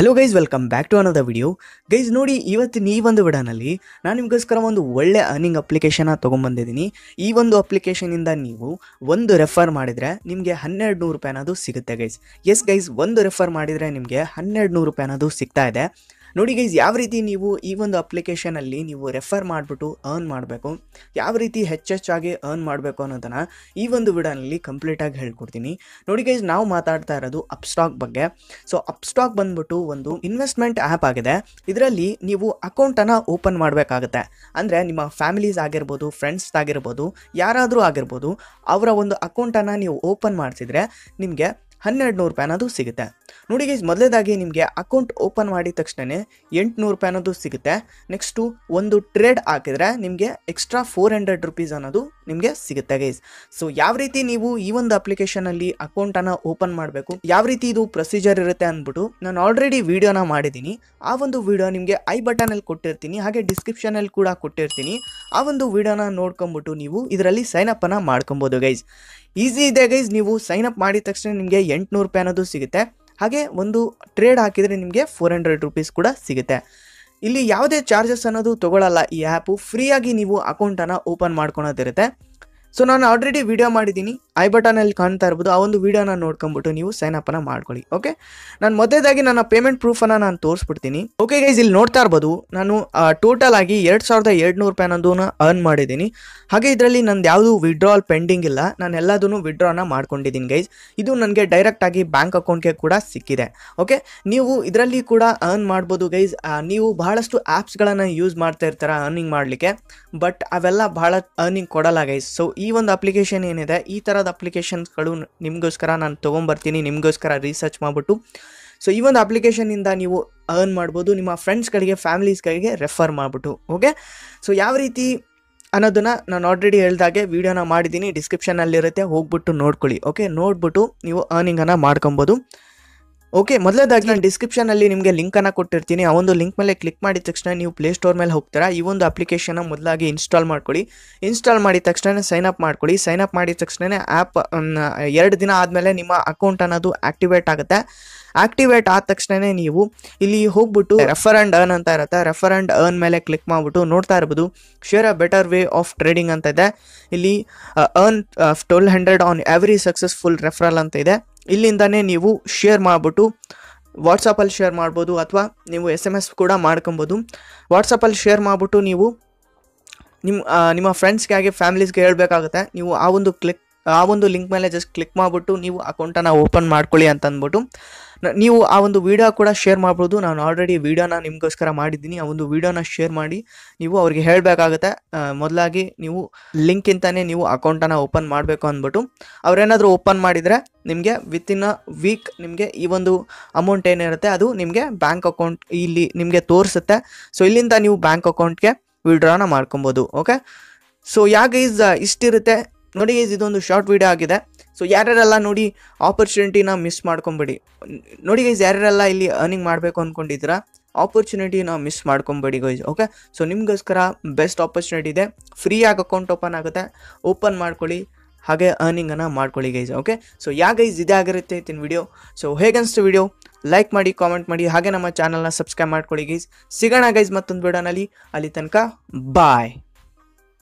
hello guys welcome back to another video guys ನೋಡಿ ಇವತ್ತಿನ ಈ ಒಂದು ವಿಡನಲ್ಲಿ ನಾನು ನಿಮಗೋಸ್ಕರ ಒಂದು ಒಳ್ಳೆ ಅರ್ನಿಂಗ್ ಅಪ್ಲಿಕೇಶನ ತೊಗೊಂಬಂದಿದ್ದೀನಿ ಈ ಒಂದು ಅಪ್ಲಿಕೇಶನಿಂದ ನೀವು ಒಂದು ರೆಫರ್ ಮಾಡಿದರೆ ನಿಮಗೆ ಹನ್ನೆರಡು ನೂರು ರೂಪಾಯಿ ಅನ್ನೋದು ಸಿಗುತ್ತೆ ಗೈಸ್ ಎಸ್ ಗೈಸ್ ಒಂದು ರೆಫರ್ ಮಾಡಿದರೆ ನಿಮಗೆ ಹನ್ನೆರಡು ನೂರು ರೂಪಾಯಿ ಅನ್ನೋದು ಸಿಗ್ತಾ ಇದೆ ನೋಡಿ ಗೈಸ್ ಯಾವ ರೀತಿ ನೀವು ಈ ಒಂದು ಅಪ್ಲಿಕೇಶನಲ್ಲಿ ನೀವು ರೆಫರ್ ಮಾಡಿಬಿಟ್ಟು ಅರ್ನ್ ಮಾಡಬೇಕು ಯಾವ ರೀತಿ ಹೆಚ್ಚೆಚ್ಚಾಗಿ ಅರ್ನ್ ಮಾಡಬೇಕು ಅನ್ನೋದನ್ನು ಈ ಒಂದು ವಿಡಿಯೋನಲ್ಲಿ ಕಂಪ್ಲೀಟಾಗಿ ಹೇಳ್ಕೊಡ್ತೀನಿ ನೋಡಿ ಗೈಸ್ ನಾವು ಮಾತಾಡ್ತಾ ಇರೋದು ಅಪ್ಸ್ಟಾಕ್ ಬಗ್ಗೆ ಸೊ ಅಪ್ಸ್ಟಾಕ್ ಬಂದ್ಬಿಟ್ಟು ಒಂದು ಇನ್ವೆಸ್ಟ್ಮೆಂಟ್ ಆ್ಯಪ್ ಆಗಿದೆ ಇದರಲ್ಲಿ ನೀವು ಅಕೌಂಟನ್ನು ಓಪನ್ ಮಾಡಬೇಕಾಗುತ್ತೆ ಅಂದರೆ ನಿಮ್ಮ ಫ್ಯಾಮಿಲೀಸ್ ಆಗಿರ್ಬೋದು ಫ್ರೆಂಡ್ಸ್ ಆಗಿರ್ಬೋದು ಯಾರಾದರೂ ಆಗಿರ್ಬೋದು ಅವರ ಒಂದು ಅಕೌಂಟನ್ನು ನೀವು ಓಪನ್ ಮಾಡಿಸಿದರೆ ನಿಮಗೆ ಹನ್ನೆರಡು ರೂಪಾಯಿ ಅನ್ನೋದು ಸಿಗುತ್ತೆ ನೋಡಿ ಗೈಸ್ ಮೊದಲೇದಾಗಿ ನಿಮಗೆ ಅಕೌಂಟ್ ಓಪನ್ ಮಾಡಿದ ತಕ್ಷಣ ಎಂಟುನೂರು ರೂಪಾಯಿ ಅನ್ನೋದು ಸಿಗುತ್ತೆ ನೆಕ್ಸ್ಟು ಒಂದು ಟ್ರೇಡ್ ಹಾಕಿದರೆ ನಿಮಗೆ ಎಕ್ಸ್ಟ್ರಾ ಫೋರ್ ಹಂಡ್ರೆಡ್ ರುಪೀಸ್ ಅನ್ನೋದು ನಿಮಗೆ ಸಿಗುತ್ತೆ ಗೈಸ್ ಸೊ ಯಾವ ರೀತಿ ನೀವು ಈ ಒಂದು ಅಪ್ಲಿಕೇಶನಲ್ಲಿ ಅಕೌಂಟನ್ನು ಓಪನ್ ಮಾಡಬೇಕು ಯಾವ ರೀತಿ ಇದು ಪ್ರೊಸೀಜರ್ ಇರುತ್ತೆ ಅಂದ್ಬಿಟ್ಟು ನಾನು ಆಲ್ರೆಡಿ ವೀಡಿಯೋನ ಮಾಡಿದ್ದೀನಿ ಆ ಒಂದು ವಿಡಿಯೋ ನಿಮಗೆ ಐ ಬಟನಲ್ಲಿ ಕೊಟ್ಟಿರ್ತೀನಿ ಹಾಗೆ ಡಿಸ್ಕ್ರಿಪ್ಷನಲ್ಲಿ ಕೂಡ ಕೊಟ್ಟಿರ್ತೀನಿ ಆ ಒಂದು ವಿಡಿಯೋನ ನೋಡ್ಕೊಂಬಿಟ್ಟು ನೀವು ಇದರಲ್ಲಿ ಸೈನ್ ಅಪ್ ಅನ್ನ ಮಾಡ್ಕೊಬೋದು ಗೈಸ್ ಈಸಿ ಇದೆ ಗೈಸ್ ನೀವು ಸೈನ್ ಅಪ್ ಮಾಡಿದ ತಕ್ಷಣ ನಿಮಗೆ ಎಂಟುನೂರು ರೂಪಾಯಿ ಅನ್ನೋದು ಸಿಗುತ್ತೆ ಹಾಗೆ ಒಂದು ಟ್ರೇಡ್ ಹಾಕಿದರೆ ನಿಮಗೆ ಫೋರ್ ಹಂಡ್ರೆಡ್ ರುಪೀಸ್ ಕೂಡ ಸಿಗುತ್ತೆ ಇಲ್ಲಿ ಯಾವುದೇ ಚಾರ್ಜಸ್ ಅನ್ನೋದು ತೊಗೊಳಲ್ಲ ಈ ಆ್ಯಪು ಫ್ರೀಯಾಗಿ ನೀವು ಅಕೌಂಟನ್ನು ಓಪನ್ ಮಾಡ್ಕೊಳೋದಿರುತ್ತೆ ಸೊ ನಾನು ಆಲ್ರೆಡಿ ವಿಡಿಯೋ ಮಾಡಿದ್ದೀನಿ ಐ ಬಟನಲ್ಲಿ ಕಾಣ್ತಾ ಇರ್ಬೋದು ಆ ಒಂದು ವೀಡಿಯೋನ ನೋಡ್ಕೊಂಬಿಟ್ಟು ನೀವು ಸೈನ್ ಅಪ್ನ ಮಾಡ್ಕೊಳ್ಳಿ ಓಕೆ ನಾನು ಮೊದಲೇದಾಗಿ ನನ್ನ ಪೇಮೆಂಟ್ ಪ್ರೂಫನ್ನು ನಾನು ತೋರಿಸ್ಬಿಡ್ತೀನಿ ಓಕೆ ಗೈಸ್ ಇಲ್ಲಿ ನೋಡ್ತಾ ಇರ್ಬೋದು ನಾನು ಟೋಟಲ್ ಆಗಿ ಎರಡು ಸಾವಿರದ ರೂಪಾಯಿ ಅನ್ನೋದನ್ನು ಅರ್ನ್ ಮಾಡಿದ್ದೀನಿ ಹಾಗೆ ಇದರಲ್ಲಿ ನಂದು ಯಾವುದು ವಿಡ್ರಾಲ್ ಪೆಂಡಿಂಗ್ ಇಲ್ಲ ನಾನು ಎಲ್ಲದನ್ನು ವಿಡ್ರಾನ ಮಾಡ್ಕೊಂಡಿದ್ದೀನಿ ಗೈಸ್ ಇದು ನನಗೆ ಡೈರೆಕ್ಟಾಗಿ ಬ್ಯಾಂಕ್ ಅಕೌಂಟ್ಗೆ ಕೂಡ ಸಿಕ್ಕಿದೆ ಓಕೆ ನೀವು ಇದರಲ್ಲಿ ಕೂಡ ಅರ್ನ್ ಮಾಡ್ಬೋದು ಗೈಸ್ ನೀವು ಬಹಳಷ್ಟು ಆ್ಯಪ್ಸ್ಗಳನ್ನು ಯೂಸ್ ಮಾಡ್ತಾ ಇರ್ತಾರೆ ಅರ್ನಿಂಗ್ ಮಾಡಲಿಕ್ಕೆ ಬಟ್ ಅವೆಲ್ಲ ಬಹಳ ಅರ್ನಿಂಗ್ ಕೊಡಲ್ಲ ಗೈಸ್ ಸೊ ಈ ಒಂದು ಅಪ್ಲಿಕೇಶನ್ ಏನಿದೆ ಈ ಥರ ಥರದ ಅಪ್ಲಿಕೇಶನ್ಸ್ಗಳು ನಿಮಗೋಸ್ಕರ ನಾನು ತೊಗೊಂಬರ್ತೀನಿ ನಿಮಗೋಸ್ಕರ ರಿಸರ್ಚ್ ಮಾಡಿಬಿಟ್ಟು ಸೊ ಈ ಒಂದು ಅಪ್ಲಿಕೇಶನಿಂದ ನೀವು ಅರ್ನ್ ಮಾಡ್ಬೋದು ನಿಮ್ಮ ಫ್ರೆಂಡ್ಸ್ಗಳಿಗೆ ಫ್ಯಾಮಿಲೀಸ್ಗಳಿಗೆ ರೆಫರ್ ಮಾಡಿಬಿಟ್ಟು ಓಕೆ ಸೊ ಯಾವ ರೀತಿ ಅನ್ನೋದನ್ನು ನಾನು ಆಲ್ರೆಡಿ ಹೇಳ್ದಾಗೆ ವೀಡಿಯೋನ ಮಾಡಿದ್ದೀನಿ ಡಿಸ್ಕ್ರಿಪ್ಷನಲ್ಲಿರುತ್ತೆ ಹೋಗ್ಬಿಟ್ಟು ನೋಡ್ಕೊಳ್ಳಿ ಓಕೆ ನೋಡ್ಬಿಟ್ಟು ನೀವು ಅರ್ನಿಂಗನ್ನು ಮಾಡ್ಕೊಬೋದು ಓಕೆ ಮೊದಲೇದಾಗಿ ನಾನು ಡಿಸ್ಕ್ರಿಪ್ಷನಲ್ಲಿ ನಿಮಗೆ ಲಿಂಕನ್ನು ಕೊಟ್ಟಿರ್ತೀನಿ ಆ ಒಂದು ಲಿಂಕ್ ಮೇಲೆ ಕ್ಲಿಕ್ ಮಾಡಿದ ತಕ್ಷಣ ನೀವು ಪ್ಲೇ ಸ್ಟೋರ್ ಮೇಲೆ ಹೋಗ್ತೀರಾ ಈ ಒಂದು ಅಪ್ಲಿಕೇಶನ್ನ ಮೊದಲಾಗಿ ಇನ್ಸ್ಟಾಲ್ ಮಾಡ್ಕೊಳ್ಳಿ ಇನ್ಸ್ಟಾಲ್ ಮಾಡಿದ ತಕ್ಷಣ ಸೈನ್ ಅಪ್ ಮಾಡ್ಕೊಳ್ಳಿ ಸೈನ್ ಅಪ್ ಮಾಡಿದ ತಕ್ಷಣ ಆ್ಯಪ್ ಎರಡು ದಿನ ಆದಮೇಲೆ ನಿಮ್ಮ ಅಕೌಂಟ್ ಅನ್ನೋದು ಆ್ಯಕ್ಟಿವೇಟ್ ಆಗುತ್ತೆ ಆಕ್ಟಿವೇಟ್ ಆದ ತಕ್ಷಣ ನೀವು ಇಲ್ಲಿ ಹೋಗ್ಬಿಟ್ಟು ರೆಫರ್ ಆ್ಯಂಡ್ ಅರ್ನ್ ಅಂತ ಇರುತ್ತೆ ರೆಫರ್ ಆ್ಯಂಡ್ ಅರ್ನ್ ಮೇಲೆ ಕ್ಲಿಕ್ ಮಾಡಿಬಿಟ್ಟು ನೋಡ್ತಾ ಇರ್ಬೋದು share a better way of trading ಅಂತ ಇದೆ ಇಲ್ಲಿ earn twelve hundred on every successful referral ಅಂತ ಇದೆ ಇಲ್ಲಿಂದನೇ ನೀವು ಶೇರ್ ಮಾಡಿಬಿಟ್ಟು ವಾಟ್ಸಪ್ಪಲ್ಲಿ ಶೇರ್ ಮಾಡ್ಬೋದು ಅಥವಾ ನೀವು ಎಸ್ ಎಮ್ ಎಸ್ ಕೂಡ ಮಾಡ್ಕೊಬೋದು ವಾಟ್ಸಪ್ಪಲ್ಲಿ ಶೇರ್ ಮಾಡಿಬಿಟ್ಟು ನೀವು ನಿಮ್ಮ ನಿಮ್ಮ ಫ್ರೆಂಡ್ಸ್ಗೆ ಹಾಗೆ ಫ್ಯಾಮಿಲೀಸ್ಗೆ ಹೇಳಬೇಕಾಗುತ್ತೆ ನೀವು ಆ ಒಂದು ಕ್ಲಿಕ್ ಆ ಒಂದು ಲಿಂಕ್ ಮೇಲೆ ಜಸ್ಟ್ ಕ್ಲಿಕ್ ಮಾಡಿಬಿಟ್ಟು ನೀವು ಅಕೌಂಟನ್ನು ಓಪನ್ ಮಾಡ್ಕೊಳ್ಳಿ ಅಂತ ಅಂದ್ಬಿಟ್ಟು ನೀವು ಆ ಒಂದು ವೀಡಿಯೋ ಕೂಡ ಶೇರ್ ಮಾಡ್ಬೋದು ನಾನು ಆಲ್ರೆಡಿ ವೀಡಿಯೋನ ನಿಮಗೋಸ್ಕರ ಮಾಡಿದ್ದೀನಿ ಆ ಒಂದು ವೀಡಿಯೋನ ಶೇರ್ ಮಾಡಿ ನೀವು ಅವ್ರಿಗೆ ಹೇಳಬೇಕಾಗುತ್ತೆ ಮೊದಲಾಗಿ ನೀವು ಲಿಂಕಿಂತಲೇ ನೀವು ಅಕೌಂಟನ್ನು ಓಪನ್ ಮಾಡಬೇಕು ಅಂದ್ಬಿಟ್ಟು ಅವರೇನಾದರೂ ಓಪನ್ ಮಾಡಿದರೆ ನಿಮಗೆ ವಿತಿನ್ ಅ ವೀಕ್ ನಿಮಗೆ ಈ ಒಂದು ಅಮೌಂಟ್ ಏನಿರುತ್ತೆ ಅದು ನಿಮಗೆ ಬ್ಯಾಂಕ್ ಅಕೌಂಟ್ ಇಲ್ಲಿ ನಿಮಗೆ ತೋರಿಸುತ್ತೆ ಸೊ ಇಲ್ಲಿಂದ ನೀವು ಬ್ಯಾಂಕ್ ಅಕೌಂಟ್ಗೆ ವಿಡ್ರಾನ ಮಾಡ್ಕೊಬೋದು ಓಕೆ ಸೊ ಯಾಕೆ ಈಸ್ ಇಷ್ಟಿರುತ್ತೆ ನೋಡಿ ಇದೊಂದು ಶಾರ್ಟ್ ವಿಡಿಯೋ ಆಗಿದೆ ಸೊ ಯಾರ್ಯಾರೆಲ್ಲ ನೋಡಿ ಆಪರ್ಚುನಿಟಿನ ಮಿಸ್ ಮಾಡ್ಕೊಬೇಡಿ ನೋಡಿ ಗೈಸ್ ಯಾರ್ಯಾರೆಲ್ಲ ಇಲ್ಲಿ ಅರ್ನಿಂಗ್ ಮಾಡಬೇಕು ಅಂದ್ಕೊಂಡಿದ್ದೀರಾ ಆಪರ್ಚುನಿಟಿನ ಮಿಸ್ ಮಾಡ್ಕೊಂಬೇಡಿ ಗೈಸ್ ಓಕೆ ಸೊ ನಿಮಗೋಸ್ಕರ ಬೆಸ್ಟ್ ಆಪರ್ಚುನಿಟಿ ಇದೆ ಫ್ರೀಯಾಗಿ ಅಕೌಂಟ್ ಓಪನ್ ಆಗುತ್ತೆ ಓಪನ್ ಮಾಡ್ಕೊಳ್ಳಿ ಹಾಗೆ ಅರ್ನಿಂಗನ್ನು ಮಾಡ್ಕೊಳ್ಳಿ guys okay so yeah guys ಇದೇ ಆಗಿರುತ್ತೆ ಇತ್ತಿನ ವಿಡಿಯೋ ಸೊ ಹೇಗನ್ನಿಸ್ತು ವಿಡಿಯೋ ಲೈಕ್ ಮಾಡಿ ಕಾಮೆಂಟ್ ಮಾಡಿ ಹಾಗೆ ನಮ್ಮ ಚಾನಲ್ನ ಸಬ್ಸ್ಕ್ರೈಬ್ ಮಾಡ್ಕೊಳ್ಳಿ ಗೈಸ್ ಸಿಗೋಣ ಗೈಸ್ ಮತ್ತೊಂದು ವಿಡಿಯೋನಲ್ಲಿ ಅಲ್ಲಿ ತನಕ ಬಾಯ್